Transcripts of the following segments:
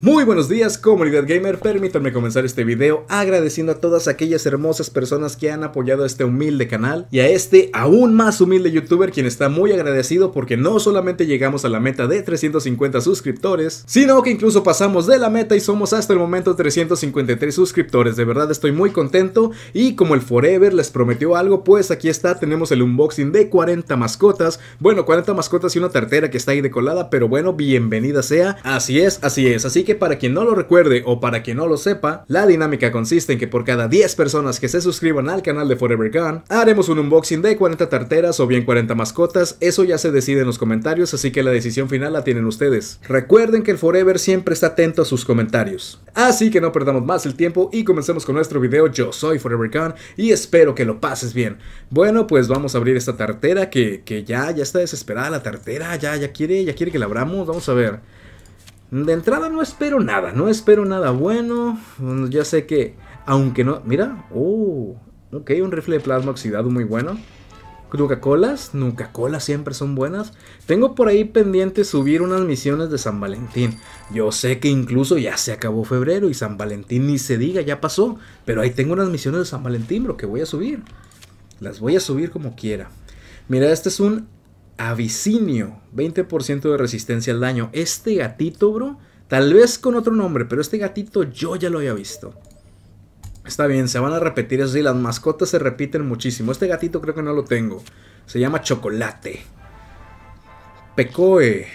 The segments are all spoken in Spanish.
Muy buenos días comunidad gamer, permítanme comenzar este video agradeciendo a todas aquellas hermosas personas que han apoyado a este humilde canal y a este aún más humilde youtuber quien está muy agradecido porque no solamente llegamos a la meta de 350 suscriptores, sino que incluso pasamos de la meta y somos hasta el momento 353 suscriptores, de verdad estoy muy contento y como el Forever les prometió algo, pues aquí está, tenemos el unboxing de 40 mascotas, bueno 40 mascotas y una tartera que está ahí decolada, pero bueno, bienvenida sea, así es, así es, así que que para quien no lo recuerde o para quien no lo sepa, la dinámica consiste en que por cada 10 personas que se suscriban al canal de Forever Gun haremos un unboxing de 40 tarteras o bien 40 mascotas, eso ya se decide en los comentarios, así que la decisión final la tienen ustedes. Recuerden que el Forever siempre está atento a sus comentarios. Así que no perdamos más el tiempo y comencemos con nuestro video. Yo soy Forever Gun y espero que lo pases bien. Bueno, pues vamos a abrir esta tartera que, ya, ya está desesperada la tartera, ya, ya quiere, ya quiere que la abramos, vamos a ver. De entrada no espero nada, no espero nada bueno. Ya sé que, aunque no... Mira, oh, ok, un rifle de plasma oxidado muy bueno. coca colas Nuca-Colas siempre son buenas. Tengo por ahí pendiente subir unas misiones de San Valentín. Yo sé que incluso ya se acabó febrero y San Valentín ni se diga, ya pasó. Pero ahí tengo unas misiones de San Valentín, bro, que voy a subir. Las voy a subir como quiera. Mira, este es un Avicinio, 20% de resistencia al daño. Este gatito, bro, tal vez con otro nombre, pero este gatito yo ya lo había visto. Está bien, se van a repetir así, las mascotas se repiten muchísimo. Este gatito creo que no lo tengo. Se llama Chocolate. Pecoe,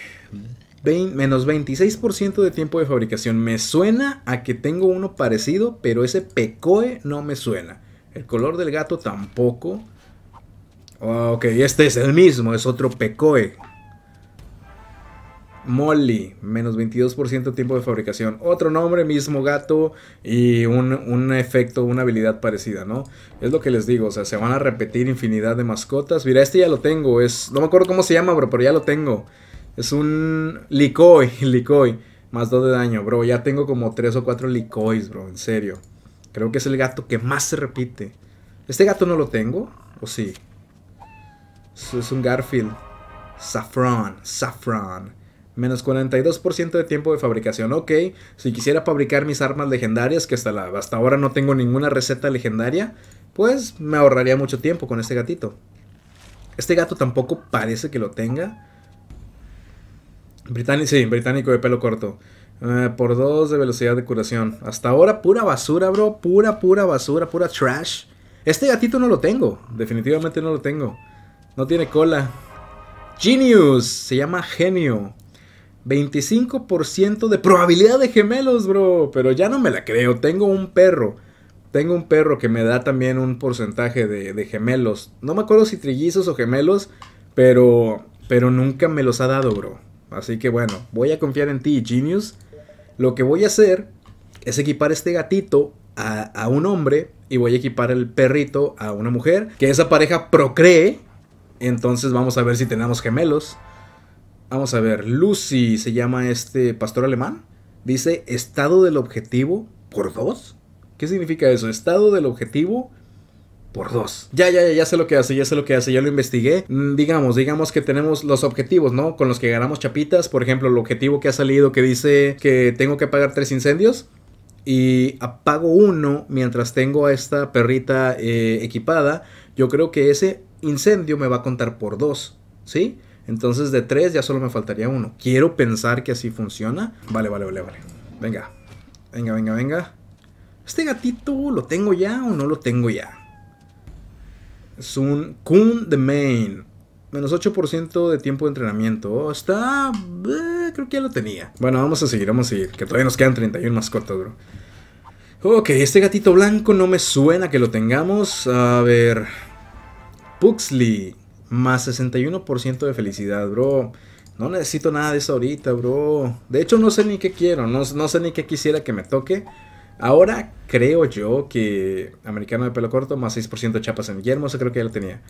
menos 26% de tiempo de fabricación. Me suena a que tengo uno parecido, pero ese Pecoe no me suena. El color del gato tampoco. Ah, ok, este es el mismo, es otro Pecoe. Molly, menos 22% tiempo de fabricación. Otro nombre, mismo gato y un, efecto, una habilidad parecida, ¿no? Es lo que les digo, o sea, se van a repetir infinidad de mascotas. Mira, este ya lo tengo, es, no me acuerdo cómo se llama, bro, pero ya lo tengo. Es un Licoy, Licoy, más 2 de daño, bro. Ya tengo como 3 o 4 Licoys, bro, en serio. Creo que es el gato que más se repite. ¿Este gato no lo tengo? ¿O sí? Es un Garfield. Saffron, saffron. Menos 42% de tiempo de fabricación. Ok, si quisiera fabricar mis armas legendarias, que hasta, hasta ahora no tengo ninguna receta legendaria, pues me ahorraría mucho tiempo con este gatito. Este gato tampoco parece que lo tenga. Británico, sí, británico de pelo corto. Eh, por 2 de velocidad de curación. Hasta ahora pura basura, bro. Pura, pura basura, pura trash. Este gatito no lo tengo. Definitivamente no lo tengo. No tiene cola. Genius. Se llama genio. 25% de probabilidad de gemelos, bro. Pero ya no me la creo. Tengo un perro. Tengo un perro que me da también un porcentaje de, gemelos. No me acuerdo si trillizos o gemelos. Pero, pero nunca me los ha dado, bro. Así que bueno, voy a confiar en ti, Genius. Lo que voy a hacer es equipar este gatito a, a, un hombre y voy a equipar el perrito a una mujer. Que esa pareja procree entonces vamos a ver si tenemos gemelos. Vamos a ver, Lucy se llama este pastor alemán. Dice estado del objetivo por dos. ¿Qué significa eso? Estado del objetivo por dos. Ya, ya, ya, ya sé lo que hace, ya sé lo que hace, ya lo investigué. Mm, digamos, digamos que tenemos los objetivos, ¿no? Con los que ganamos chapitas. Por ejemplo, el objetivo que ha salido que dice que tengo que apagar tres incendios. Y apago uno mientras tengo a esta perrita eh, equipada yo creo que ese incendio me va a contar por dos, ¿sí? Entonces de tres ya solo me faltaría uno. Quiero pensar que así funciona. Vale, vale, vale, vale. Venga, venga, venga, venga. ¿Este gatito lo tengo ya o no lo tengo ya? Es un Kun de Main. Menos 8% de tiempo de entrenamiento. Oh, está... Eh, creo que ya lo tenía. Bueno, vamos a seguir, vamos a seguir. Que todavía nos quedan 31 mascotas, bro. Ok, este gatito blanco no me suena que lo tengamos. A ver. Puxley. Más 61% de felicidad, bro. No necesito nada de eso ahorita, bro. De hecho, no sé ni qué quiero. No, sé ni qué quisiera que me toque. Ahora creo yo que americano de pelo corto más 6% de chapas en Guillermo, eso creo que ya lo tenía.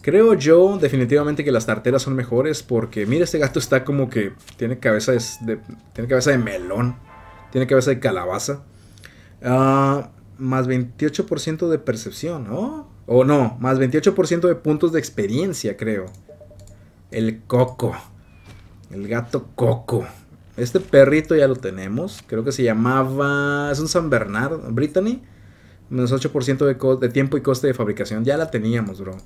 Creo yo definitivamente que las tarteras son mejores porque mira este gato está como que tiene cabeza de tiene cabeza de melón, tiene cabeza de calabaza. Ah. más 28% de percepción, ¿no? O no, más 28% de puntos de experiencia, creo. El coco. El gato coco. Este perrito ya lo tenemos. Creo que se llamaba... Es un San Bernardo. Brittany. Menos 8% de, de tiempo y coste de fabricación. Ya la teníamos, bro.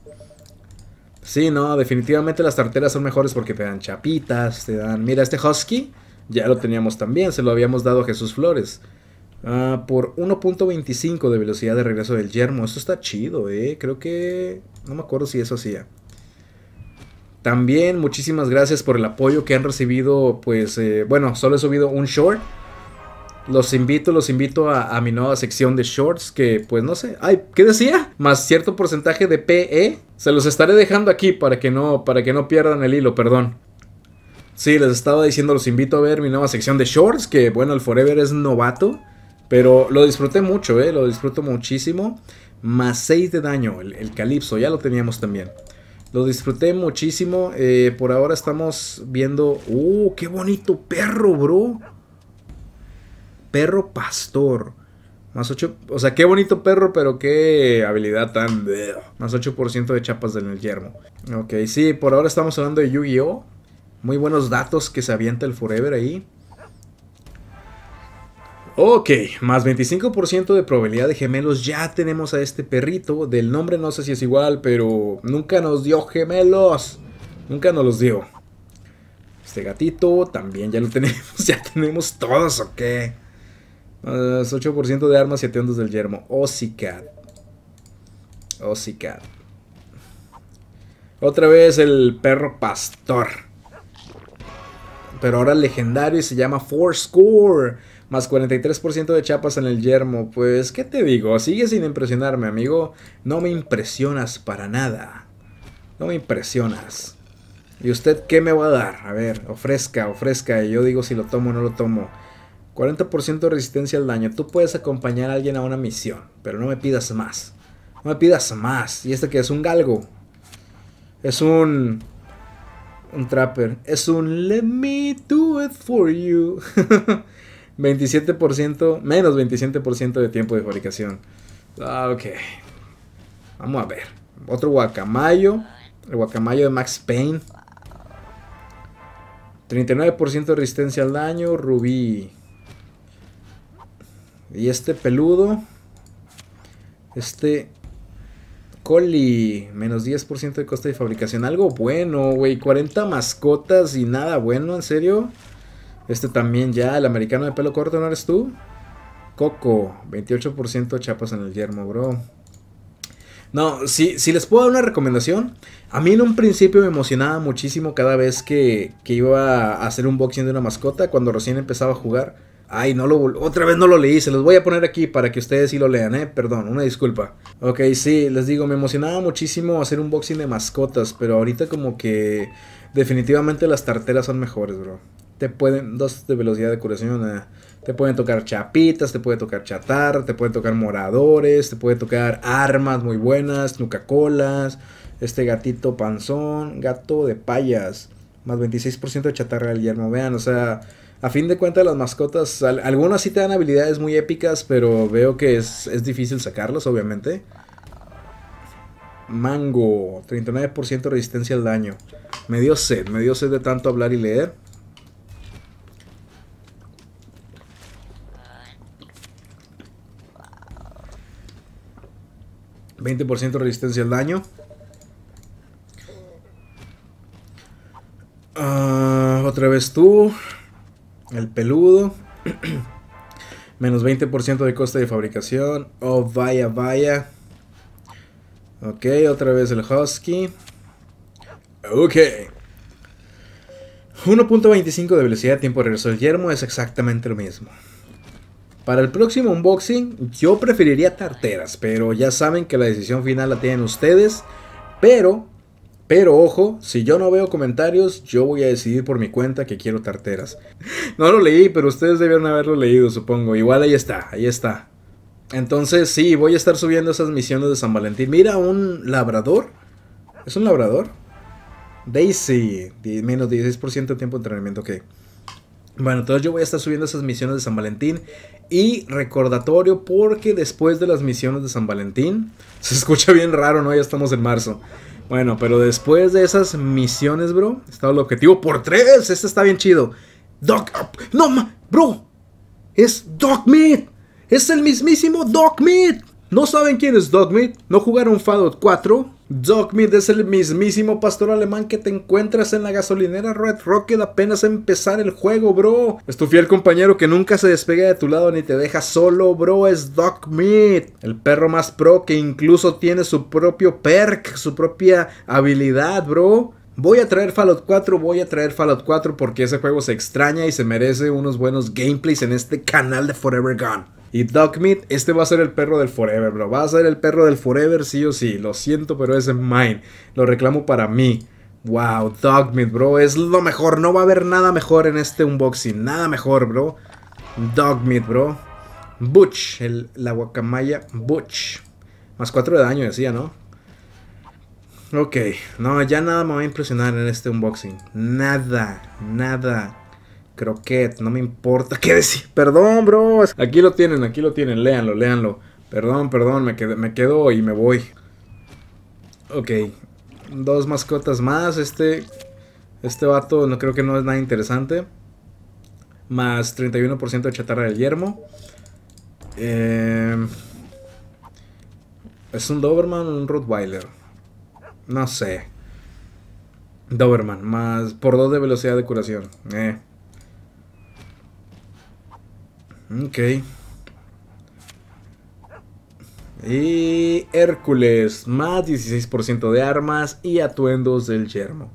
Sí, no, definitivamente las tarteras son mejores porque te dan chapitas, te dan... Mira, este husky ya lo teníamos también, se lo habíamos dado a Jesús Flores. Ah, por 1.25 de velocidad de regreso del yermo. Esto está chido, eh. Creo que... No me acuerdo si eso hacía. También muchísimas gracias por el apoyo que han recibido. Pues eh, bueno, solo he subido un short. Los invito, los invito a, mi nueva sección de shorts que pues no sé. Ay, ¿qué decía? Más cierto porcentaje de PE. Se los estaré dejando aquí para que no, para que no pierdan el hilo, perdón. Sí, les estaba diciendo, los invito a ver mi nueva sección de shorts, que bueno, el Forever es novato. Pero lo disfruté mucho, ¿eh? Lo disfruto muchísimo. Más 6 de daño, el, calipso, ya lo teníamos también. Lo disfruté muchísimo. Eh, por ahora estamos viendo... ¡Uh, qué bonito perro, bro! Perro pastor. Más 8... O sea, qué bonito perro, pero qué habilidad tan... Más 8% de chapas en el yermo. Ok, sí, por ahora estamos hablando de Yu-Gi-Oh! Muy buenos datos que se avienta el Forever ahí. Ok, más 25% de probabilidad de gemelos. Ya tenemos a este perrito. Del nombre no sé si es igual, pero nunca nos dio gemelos. Nunca nos los dio. Este gatito también ya lo tenemos. Ya tenemos todos, ¿o qué? 8% de armas y atendos del yermo. Ossicat. Oh, Ossicat. Oh, Otra vez el perro pastor. Pero ahora legendario y se llama Score más 43% de chapas en el yermo. Pues, ¿qué te digo? Sigue sin impresionarme, amigo. No me impresionas para nada. No me impresionas. ¿Y usted qué me va a dar? A ver, ofrezca, ofrezca. Y yo digo si lo tomo o no lo tomo. 40% de resistencia al daño. Tú puedes acompañar a alguien a una misión, pero no me pidas más. No me pidas más. ¿Y este qué es? ¿Un galgo? Es un... Un trapper. Es un... Let me do it for you. 27%, menos 27% de tiempo de fabricación. Ah, ok. Vamos a ver. Otro guacamayo. El guacamayo de Max Payne. 39% de resistencia al daño. Rubí. Y este peludo. Este Coli, menos 10% de coste de fabricación. Algo bueno, güey. 40 mascotas y nada bueno, en serio. Este también ya, el americano de pelo corto, ¿no eres tú? Coco, 28% chapas en el yermo, bro. No, si, si, les puedo dar una recomendación, a mí en un principio me emocionaba muchísimo cada vez que, iba a hacer un boxing de una mascota cuando recién empezaba a jugar. Ay, no lo otra vez no lo leí, se los voy a poner aquí para que ustedes sí lo lean, eh. Perdón, una disculpa. Ok, sí, les digo, me emocionaba muchísimo hacer un boxing de mascotas, pero ahorita como que definitivamente las tarteras son mejores, bro te pueden, dos de velocidad de curación, te pueden tocar chapitas, te puede tocar chatar te pueden tocar moradores, te puede tocar armas muy buenas, colas este gatito panzón, gato de payas, más 26% de chatarra del yermo, vean, o sea, a fin de cuentas las mascotas, algunas sí te dan habilidades muy épicas, pero veo que es, es difícil sacarlas, obviamente. Mango, 39% resistencia al daño. Me dio sed, me dio sed de tanto hablar y leer. 20% resistencia al daño. Ah, otra vez tú. El peludo. Menos 20% de coste de fabricación. Oh, vaya, vaya. Ok, otra vez el Husky. Ok. 1.25 de velocidad, tiempo de regreso yermo es exactamente lo mismo. Para el próximo unboxing yo preferiría tarteras, pero ya saben que la decisión final la tienen ustedes. Pero, pero ojo, si yo no veo comentarios, yo voy a decidir por mi cuenta que quiero tarteras. No lo leí, pero ustedes debieron haberlo leído, supongo. Igual ahí está, ahí está. Entonces sí, voy a estar subiendo esas misiones de San Valentín. Mira, un labrador. ¿Es un labrador? Daisy, menos 16% de tiempo de entrenamiento, ok. Bueno, entonces yo voy a estar subiendo esas misiones de San Valentín y recordatorio porque después de las misiones de San Valentín, se escucha bien raro, ¿no? Ya estamos en marzo. Bueno, pero después de esas misiones, bro, está el objetivo por tres. Este está bien chido. Doc, no, bro, es Doc Meat. Es el mismísimo Doc Meat. ¿No saben quién es Doc ¿No jugaron Fallout 4? Mead es el mismísimo pastor alemán que te encuentras en la gasolinera Red Rocket apenas a empezar el juego, bro. Es tu fiel compañero que nunca se despega de tu lado ni te deja solo, bro. Es Mead, el perro más pro que incluso tiene su propio perk, su propia habilidad, bro. Voy a traer Fallout 4, voy a traer Fallout 4 porque ese juego se extraña y se merece unos buenos gameplays en este canal de Forever Gone. Y Dogmeat, este va a ser el perro del Forever, bro. Va a ser el perro del Forever, sí o sí. Lo siento, pero ese es mine. Lo reclamo para mí. Wow, Dogmeat, bro. Es lo mejor. No va a haber nada mejor en este unboxing. Nada mejor, bro. Dogmeat, bro. Butch, la guacamaya Butch. Más 4 de daño, decía, ¿no? Ok, no, ya nada me va a impresionar en este unboxing. Nada, nada. Croquet, no me importa qué decir. Perdón, bro. Aquí lo tienen, aquí lo tienen. Léanlo, léanlo. Perdón, perdón, me quedo, y me voy. Ok. Dos mascotas más. Este. Este vato no creo que no es nada interesante. Más 31% de chatarra del yermo. Eh, ¿Es un Doberman o un Rottweiler? No sé. Doberman, más por dos de velocidad de curación. Eh. Ok. Y Hércules, más 16% de armas y atuendos del yermo.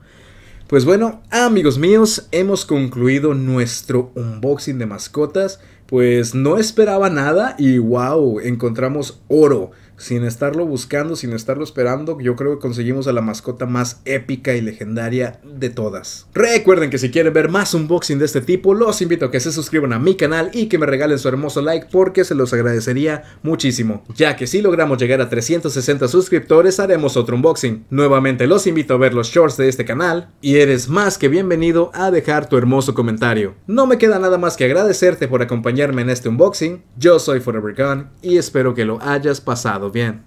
Pues bueno, amigos míos, hemos concluido nuestro unboxing de mascotas. Pues no esperaba nada y wow, encontramos oro sin estarlo buscando, sin estarlo esperando, yo creo que conseguimos a la mascota más épica y legendaria de todas. Recuerden que si quieren ver más unboxing de este tipo, los invito a que se suscriban a mi canal y que me regalen su hermoso like porque se los agradecería muchísimo. Ya que si logramos llegar a 360 suscriptores, haremos otro unboxing. Nuevamente los invito a ver los shorts de este canal y eres más que bienvenido a dejar tu hermoso comentario. No me queda nada más que agradecerte por acompañarme en este unboxing. Yo soy Forever Gun y espero que lo hayas pasado 都变。